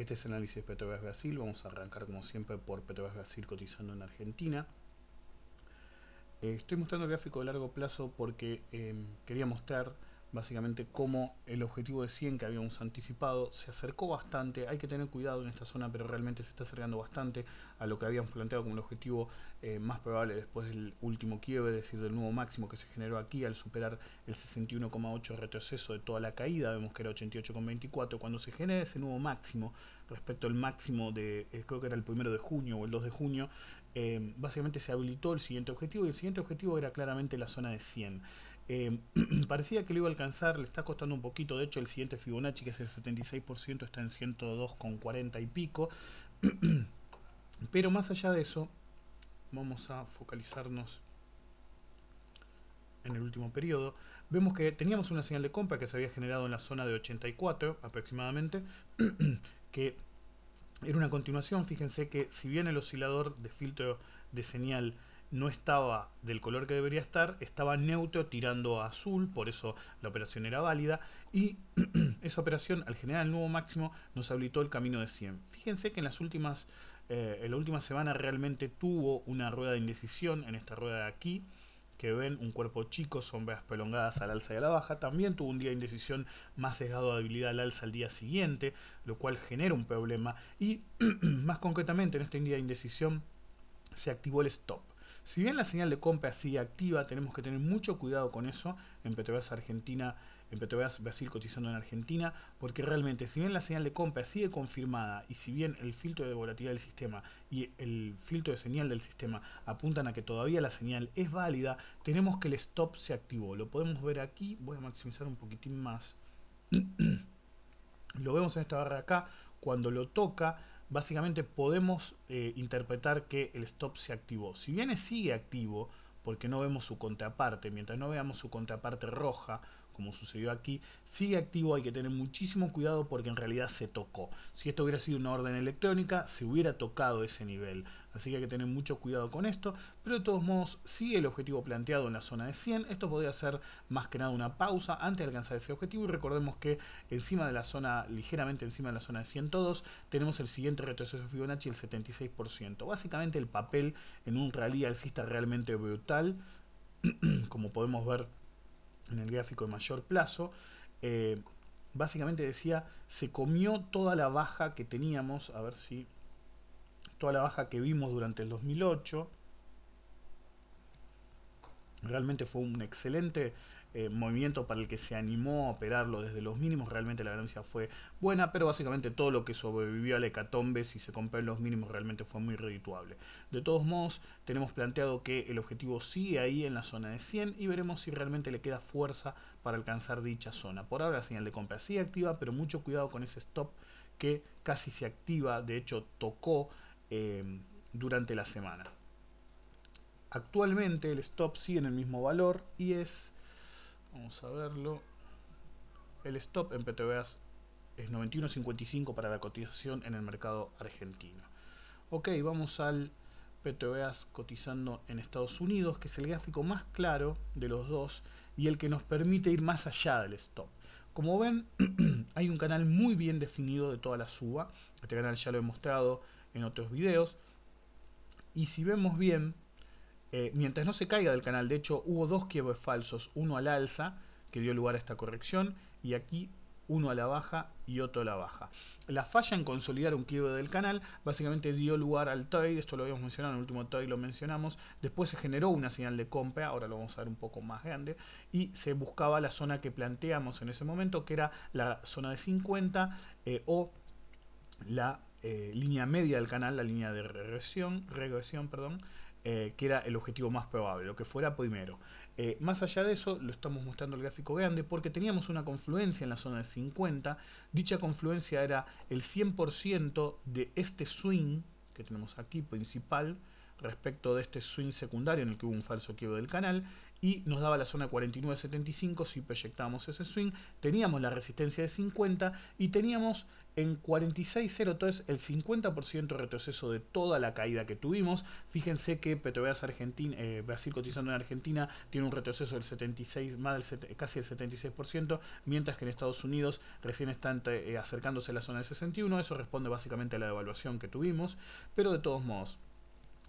Este es el análisis de Petrobras Brasil. Vamos a arrancar como siempre por Petrobras Brasil cotizando en Argentina. Eh, estoy mostrando gráfico de largo plazo porque eh, quería mostrar básicamente como el objetivo de 100 que habíamos anticipado se acercó bastante, hay que tener cuidado en esta zona, pero realmente se está acercando bastante a lo que habíamos planteado como el objetivo eh, más probable después del último quiebre, es decir, del nuevo máximo que se generó aquí al superar el 61,8 retroceso de toda la caída, vemos que era 88,24, cuando se genera ese nuevo máximo respecto al máximo de, eh, creo que era el primero de junio o el 2 de junio, eh, básicamente se habilitó el siguiente objetivo y el siguiente objetivo era claramente la zona de 100. Eh, parecía que lo iba a alcanzar, le está costando un poquito, de hecho el siguiente Fibonacci, que es el 76%, está en 102,40 y pico. Pero más allá de eso, vamos a focalizarnos en el último periodo, vemos que teníamos una señal de compra que se había generado en la zona de 84 aproximadamente, que era una continuación, fíjense que si bien el oscilador de filtro de señal no estaba del color que debería estar, estaba neutro tirando a azul, por eso la operación era válida, y esa operación al generar el nuevo máximo nos habilitó el camino de 100. Fíjense que en las últimas, eh, en la última semana realmente tuvo una rueda de indecisión en esta rueda de aquí, que ven un cuerpo chico, sombras prolongadas al alza y a la baja. También tuvo un día de indecisión más sesgado de habilidad al alza al día siguiente, lo cual genera un problema. Y más concretamente en este día de indecisión se activó el stop. Si bien la señal de compra sigue activa, tenemos que tener mucho cuidado con eso en Petrobras Argentina, en Petrobras Brasil cotizando en Argentina, porque realmente si bien la señal de compra sigue confirmada y si bien el filtro de volatilidad del sistema y el filtro de señal del sistema apuntan a que todavía la señal es válida, tenemos que el stop se activó. Lo podemos ver aquí, voy a maximizar un poquitín más. Lo vemos en esta barra de acá, cuando lo toca básicamente podemos eh, interpretar que el stop se activó. Si bien sigue activo, porque no vemos su contraparte, mientras no veamos su contraparte roja, como sucedió aquí, sigue activo, hay que tener muchísimo cuidado porque en realidad se tocó. Si esto hubiera sido una orden electrónica, se hubiera tocado ese nivel. Así que hay que tener mucho cuidado con esto, pero de todos modos sigue el objetivo planteado en la zona de 100. Esto podría ser más que nada una pausa antes de alcanzar ese objetivo y recordemos que encima de la zona, ligeramente encima de la zona de 102, tenemos el siguiente retroceso de Fibonacci, el 76%. Básicamente el papel en un rally alcista realmente brutal, como podemos ver en el gráfico de mayor plazo, eh, básicamente decía, se comió toda la baja que teníamos, a ver si, toda la baja que vimos durante el 2008, realmente fue un excelente eh, movimiento para el que se animó a operarlo desde los mínimos, realmente la ganancia fue buena, pero básicamente todo lo que sobrevivió a la hecatombe, si se compró en los mínimos, realmente fue muy redituable. De todos modos, tenemos planteado que el objetivo sigue ahí en la zona de 100 y veremos si realmente le queda fuerza para alcanzar dicha zona. Por ahora la señal de compra sigue activa, pero mucho cuidado con ese stop que casi se activa, de hecho tocó eh, durante la semana. Actualmente el stop sigue en el mismo valor y es Vamos a verlo. El stop en PTBAs es 91.55 para la cotización en el mercado argentino. Ok, vamos al PTBAs cotizando en Estados Unidos, que es el gráfico más claro de los dos y el que nos permite ir más allá del stop. Como ven, hay un canal muy bien definido de toda la suba. Este canal ya lo he mostrado en otros videos. Y si vemos bien, eh, mientras no se caiga del canal. De hecho, hubo dos quiebres falsos, uno al alza, que dio lugar a esta corrección, y aquí uno a la baja y otro a la baja. La falla en consolidar un quiebre del canal básicamente dio lugar al trade, esto lo habíamos mencionado en el último trade, lo mencionamos, después se generó una señal de compra, ahora lo vamos a ver un poco más grande, y se buscaba la zona que planteamos en ese momento, que era la zona de 50 eh, o la eh, línea media del canal, la línea de regresión, regresión perdón, eh, que era el objetivo más probable, lo que fuera primero. Eh, más allá de eso, lo estamos mostrando el gráfico grande porque teníamos una confluencia en la zona de 50. Dicha confluencia era el 100% de este swing que tenemos aquí principal respecto de este swing secundario en el que hubo un falso quiebro del canal y nos daba la zona 49.75 si proyectamos ese swing. Teníamos la resistencia de 50 y teníamos en 46.03 el 50% retroceso de toda la caída que tuvimos. Fíjense que Petrobras Argentina, eh, Brasil cotizando en Argentina tiene un retroceso del 76, más del, casi el 76%, mientras que en Estados Unidos recién están eh, acercándose a la zona del 61. Eso responde básicamente a la devaluación que tuvimos, pero de todos modos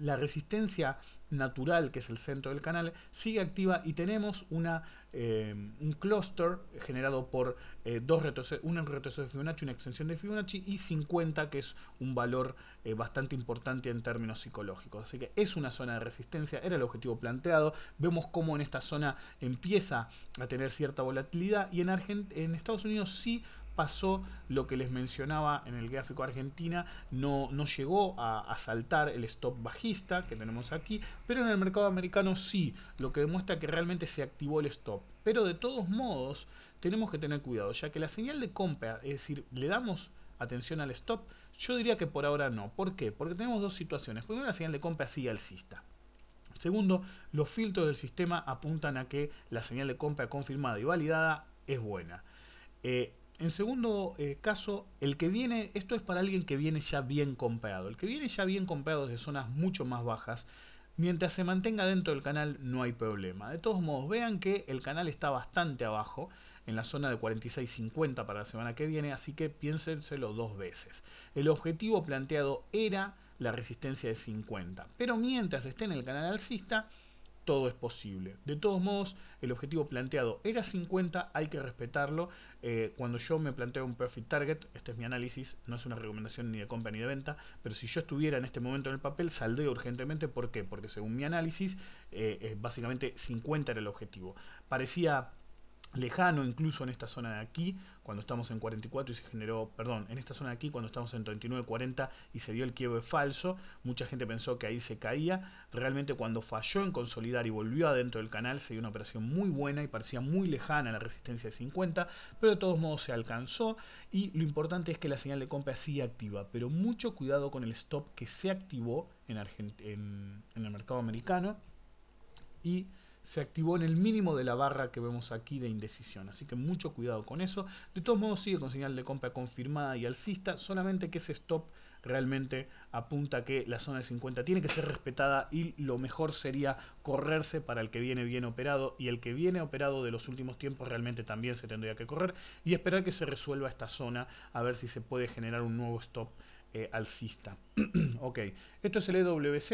la resistencia natural, que es el centro del canal, sigue activa y tenemos una, eh, un clúster generado por eh, dos retrocesos, un retroceso de Fibonacci, una extensión de Fibonacci y 50, que es un valor eh, bastante importante en términos psicológicos. Así que es una zona de resistencia, era el objetivo planteado. Vemos cómo en esta zona empieza a tener cierta volatilidad y en, Argent en Estados Unidos sí pasó lo que les mencionaba en el gráfico Argentina, no, llegó a, saltar el stop bajista que tenemos aquí, pero en el mercado americano sí, lo que demuestra que realmente se activó el stop. Pero de todos modos tenemos que tener cuidado, ya que la señal de compra, es decir, le damos atención al stop, yo diría que por ahora no. ¿Por qué? Porque tenemos dos situaciones. Primero, la señal de compra sigue alcista. Segundo, los filtros del sistema apuntan a que la señal de compra confirmada y validada es buena. Eh, en segundo eh, caso, el que viene, esto es para alguien que viene ya bien comprado. El que viene ya bien comprado desde zonas mucho más bajas, mientras se mantenga dentro del canal no hay problema. De todos modos, vean que el canal está bastante abajo, en la zona de 46.50 para la semana que viene, así que piénsenselo dos veces. El objetivo planteado era la resistencia de 50, pero mientras esté en el canal alcista, todo es posible. De todos modos, el objetivo planteado era 50, hay que respetarlo. Eh, cuando yo me planteo un perfect target, este es mi análisis, no es una recomendación ni de compra ni de venta, pero si yo estuviera en este momento en el papel, saldría urgentemente. ¿Por qué? Porque según mi análisis, eh, eh, básicamente 50 era el objetivo. Parecía lejano incluso en esta zona de aquí, cuando estamos en 44 y se generó, perdón, en esta zona de aquí cuando estamos en 40 y se dio el quiebre falso, mucha gente pensó que ahí se caía, realmente cuando falló en consolidar y volvió adentro del canal se dio una operación muy buena y parecía muy lejana la resistencia de 50, pero de todos modos se alcanzó y lo importante es que la señal de compra sigue activa, pero mucho cuidado con el stop que se activó en, en el mercado americano y se activó en el mínimo de la barra que vemos aquí de indecisión. Así que mucho cuidado con eso. De todos modos sigue con señal de compra confirmada y alcista, solamente que ese stop realmente apunta que la zona de 50 tiene que ser respetada y lo mejor sería correrse para el que viene bien operado y el que viene operado de los últimos tiempos realmente también se tendría que correr y esperar que se resuelva esta zona a ver si se puede generar un nuevo stop eh, alcista. ok, esto es el EWZ.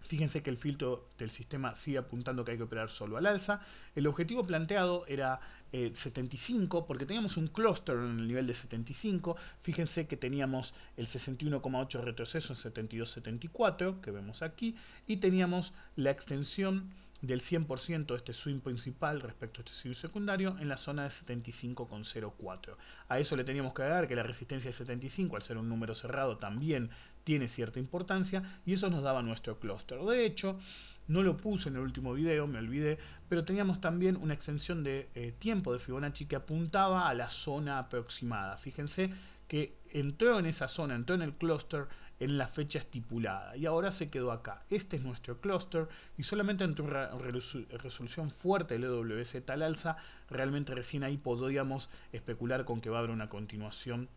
Fíjense que el filtro del sistema sigue apuntando que hay que operar solo al alza. El objetivo planteado era 75, eh, porque teníamos un clúster en el nivel de 75. Fíjense que teníamos el 61,8 retroceso en 72,74, que vemos aquí. Y teníamos la extensión del 100% de este swing principal respecto a este swing secundario en la zona de 75,04. A eso le teníamos que agregar que la resistencia de 75, al ser un número cerrado, también tiene cierta importancia y eso nos daba nuestro clúster. De hecho, no lo puse en el último video, me olvidé, pero teníamos también una extensión de eh, tiempo de Fibonacci que apuntaba a la zona aproximada. Fíjense que entró en esa zona, entró en el clúster en la fecha estipulada y ahora se quedó acá. Este es nuestro clúster y solamente en una resolución fuerte del EWS tal alza, realmente recién ahí podríamos especular con que va a haber una continuación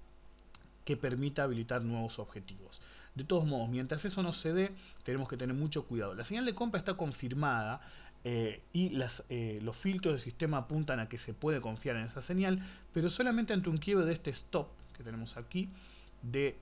que permita habilitar nuevos objetivos. De todos modos, mientras eso no se dé, tenemos que tener mucho cuidado. La señal de compra está confirmada eh, y las, eh, los filtros del sistema apuntan a que se puede confiar en esa señal, pero solamente ante un quiebre de este stop que tenemos aquí de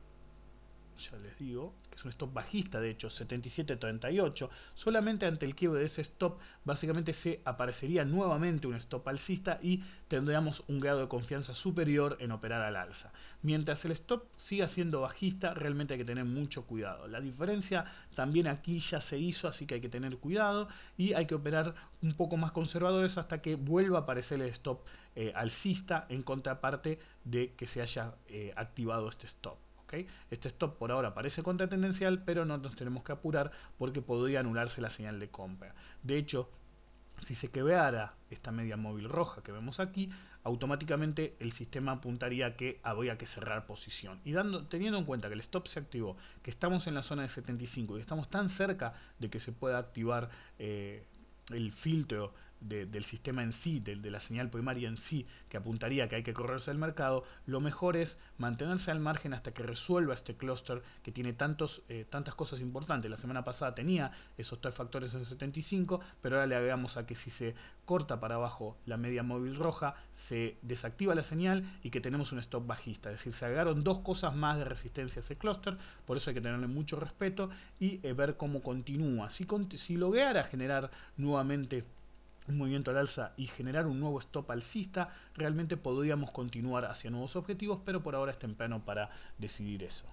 ya les digo, que es un stop bajista, de hecho, 77.38. Solamente ante el quiebre de ese stop, básicamente se aparecería nuevamente un stop alcista y tendríamos un grado de confianza superior en operar al alza. Mientras el stop siga siendo bajista, realmente hay que tener mucho cuidado. La diferencia también aquí ya se hizo, así que hay que tener cuidado y hay que operar un poco más conservadores hasta que vuelva a aparecer el stop eh, alcista en contraparte de que se haya eh, activado este stop. Este stop por ahora parece contratendencial, pero no nos tenemos que apurar porque podría anularse la señal de compra. De hecho, si se quebrara esta media móvil roja que vemos aquí, automáticamente el sistema apuntaría que había que cerrar posición. Y teniendo en cuenta que el stop se activó, que estamos en la zona de 75 y estamos tan cerca de que se pueda activar eh, el filtro del sistema en sí, de, la señal primaria en sí, que apuntaría que hay que correrse al mercado, lo mejor es mantenerse al margen hasta que resuelva este clúster que tiene tantos, eh, tantas cosas importantes. La semana pasada tenía esos tres factores en 75, pero ahora le agregamos a que si se corta para abajo la media móvil roja, se desactiva la señal y que tenemos un stop bajista. Es decir, se agregaron dos cosas más de resistencia a ese clúster, por eso hay que tenerle mucho respeto y eh, ver cómo continúa. Si, si lograra generar nuevamente un movimiento al alza y generar un nuevo stop alcista, realmente podríamos continuar hacia nuevos objetivos, pero por ahora es temprano para decidir eso.